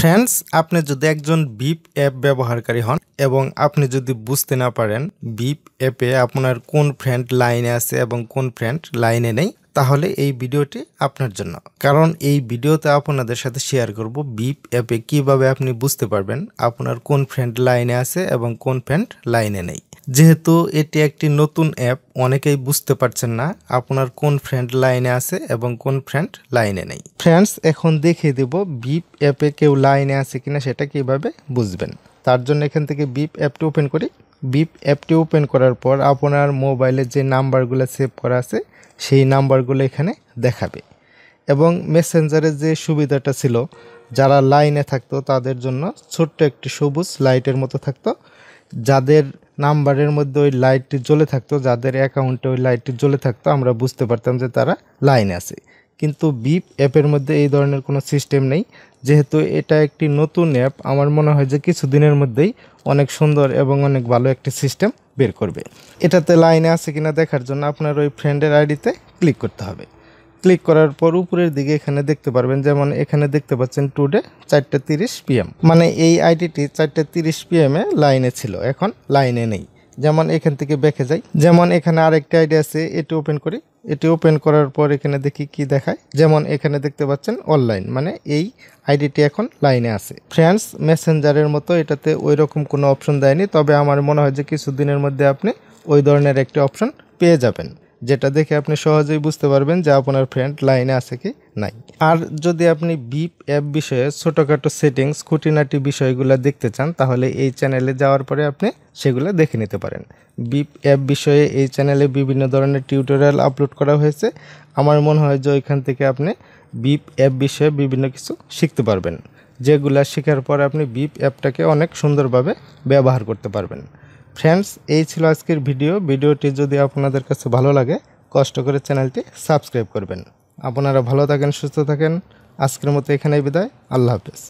friends আপনি যদি একজন বিপ অ্যাপ ব্যবহারকারী হন এবং আপনি যদি বুঝতে না পারেন বিপ অ্যাপে আপনার কোন ফ্রেন্ড লাইনে আছে এবং কোন ফ্রেন্ড লাইনে নেই তাহলে এই ভিডিওটি আপনার জন্য কারণ এই ভিডিওতে আপনাদের সাথে শেয়ার করব বিপ অ্যাপে কিভাবে আপনি বুঝতে পারবেন আপনার কোন ফ্রেন্ড লাইনে আছে এবং কোন ফ্রেন্ড লাইনে নেই যেহেতু এটি একটি নতুন অ্যাপ অনেকেই বুঝতে পারছেন না আপনার কোন ফ্রেন্ড লাইনে আছে এবং কোন ফ্রেন্ড লাইনে নেই ফ্রেন্ডস এখন দেখিয়ে দেব বিপ অ্যাপে কেউ লাইনে আছে কিনা সেটা কিভাবে বুঝবেন তার জন্য এখান থেকে বিপ অ্যাপটি ওপেন করি বিপ অ্যাপটি ওপেন করার পর আপনার মোবাইলে যে নাম্বারগুলো সেভ করা আছে সেই নাম্বারগুলো এখানে দেখাবে এবং মেসেঞ্জারের যে সুবিধাটা ছিল যারা লাইনে থাকতো তাদের জন্য ছোট্ট একটি সবুজ লাইটের মতো থাকতো যাদের নাম্বারের মধ্যে ওই লাইটটি জ্বলে থাকতো যাদের অ্যাকাউন্টে ওই লাইটটি জ্বলে থাকতো আমরা বুঝতে পারতাম যে তারা লাইনে আছে কিন্তু বিপ অ্যাপের মধ্যে এই ধরনের কোনো সিস্টেম নেই যেহেতু এটা একটি নতুন অ্যাপ আমার মনে হয় যে কিছুদিনের মধ্যেই অনেক সুন্দর এবং অনেক ভালো একটি সিস্টেম বের করবে এটাতে লাইনে আছে কিনা দেখার জন্য আপনার ওই ফ্রেন্ডের আইডিতে ক্লিক করতে হবে ক্লিক করার পর উপরের দিকে এখানে দেখতে পারবেন যেমন এখানে দেখতে পাচ্ছেন টুডে চারটে তিরিশ পিএম মানে এই আইডিটি চারটে তিরিশ পিএমে লাইনে ছিল এখন লাইনে নেই যেমন এখান থেকে দেখে যাই যেমন এখানে আরেকটা আইডি আছে এটি ওপেন করি এটি ওপেন করার পর এখানে দেখি কি দেখায় যেমন এখানে দেখতে পাচ্ছেন অনলাইন মানে এই আইডিটি এখন লাইনে আছে ফ্রেন্ডস মেসেঞ্জারের মতো এটাতে ওই রকম কোনো অপশন দেয়নি তবে আমার মনে হয় যে কিছুদিনের মধ্যে আপনি ওই ধরনের একটি অপশন পেয়ে যাবেন যেটা দেখে আপনি সহজেই বুঝতে পারবেন যে আপনার ফ্রেন্ড লাইনে আছে কি নাই আর যদি আপনি বিপ অ্যাপ বিষয়ে ছোটোখাটো সেটিংস খুঁটিনাটি বিষয়গুলো দেখতে চান তাহলে এই চ্যানেলে যাওয়ার পরে আপনি সেগুলো দেখে নিতে পারেন বিপ অ্যাপ বিষয়ে এই চ্যানেলে বিভিন্ন ধরনের টিউটোরিয়াল আপলোড করা হয়েছে আমার মনে হয় যে ওইখান থেকে আপনি বিপ অ্যাপ বিষয়ে বিভিন্ন কিছু শিখতে পারবেন যেগুলা শেখার পর আপনি বিপ অ্যাপটাকে অনেক সুন্দরভাবে ব্যবহার করতে পারবেন ফ্রেন্ডস এই ছিল আজকের ভিডিও ভিডিওটি যদি আপনাদের কাছে ভালো লাগে কষ্ট করে চ্যানেলটি সাবস্ক্রাইব করবেন আপনারা ভালো থাকেন সুস্থ থাকেন আজকের মতো এখানেই বিদায় আল্লাহ হাফিজ